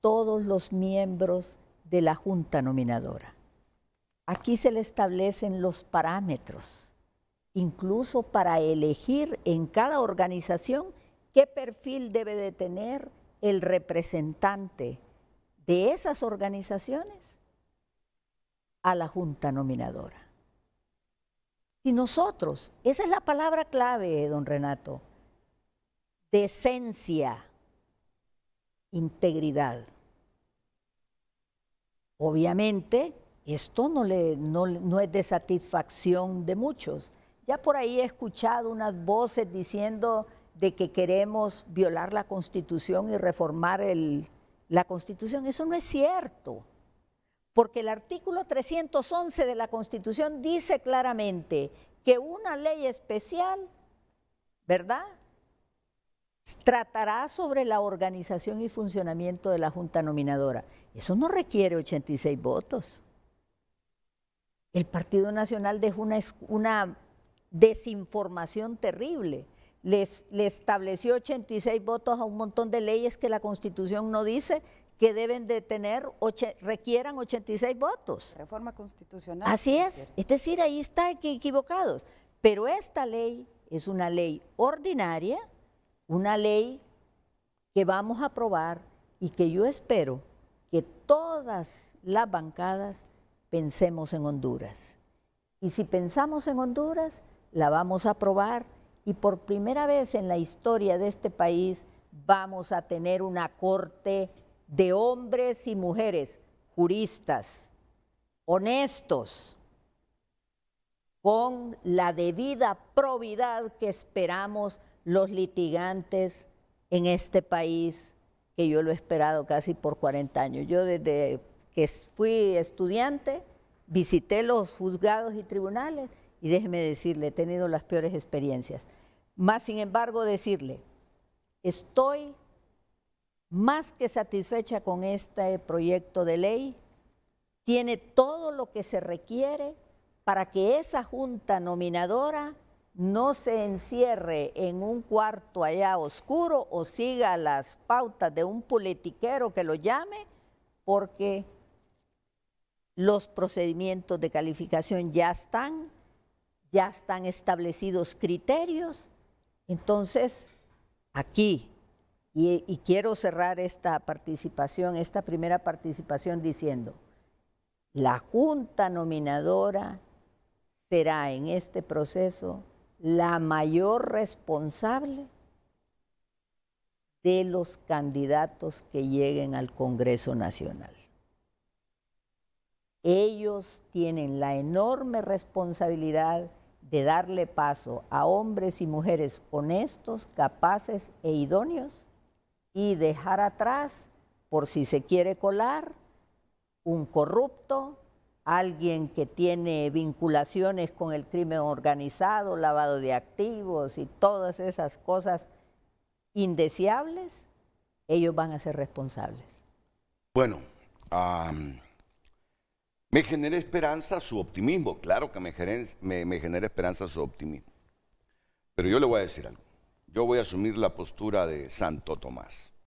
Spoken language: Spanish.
todos los miembros de la junta nominadora. Aquí se le establecen los parámetros, incluso para elegir en cada organización qué perfil debe de tener el representante de esas organizaciones a la junta nominadora. Y nosotros, esa es la palabra clave, don Renato, decencia integridad. Obviamente, esto no, le, no, es de satisfacción de muchos. Ya por ahí he escuchado unas voces diciendo de que queremos violar la constitución y reformar la constitución. Eso no es cierto, porque el artículo 311 de la constitución dice claramente que una ley especial, ¿verdad? tratará sobre la organización y funcionamiento de la Junta Nominadora. Eso no requiere 86 votos. El Partido Nacional dejó una, desinformación terrible. Les, le estableció 86 votos a un montón de leyes que la Constitución no dice que deben de tener, requieran 86 votos. Reforma constitucional. Así es, es decir, ahí están equivocados. Pero esta ley es una ley ordinaria, una ley que vamos a aprobar y que yo espero que todas las bancadas pensemos en Honduras. Y si pensamos en Honduras, la vamos a aprobar y por primera vez en la historia de este país vamos a tener una corte de hombres y mujeres, juristas, honestos, con la debida probidad que esperamos los litigantes en este país, que yo lo he esperado casi por 40 años. Yo desde que fui estudiante, visité los juzgados y tribunales y déjeme decirle, he tenido las peores experiencias. Más sin embargo, decirle, estoy más que satisfecha con este proyecto de ley, tiene todo lo que se requiere para que esa junta nominadora no se encierre en un cuarto allá oscuro o siga las pautas de un politiquero que lo llame, porque los procedimientos de calificación ya están, ya están establecidos criterios. Entonces, aquí, y, quiero cerrar esta participación, esta primera participación diciendo, la Junta Nominadora será en este proceso la mayor responsable de los candidatos que lleguen al Congreso Nacional. Ellos tienen la enorme responsabilidad de darle paso a hombres y mujeres honestos, capaces e idóneos y dejar atrás, por si se quiere colar, un corrupto, alguien que tiene vinculaciones con el crimen organizado, lavado de activos y todas esas cosas indeseables, ellos van a ser responsables. Bueno, me genera esperanza su optimismo, claro que me, me genera esperanza su optimismo. Pero yo le voy a decir algo, yo voy a asumir la postura de Santo Tomás.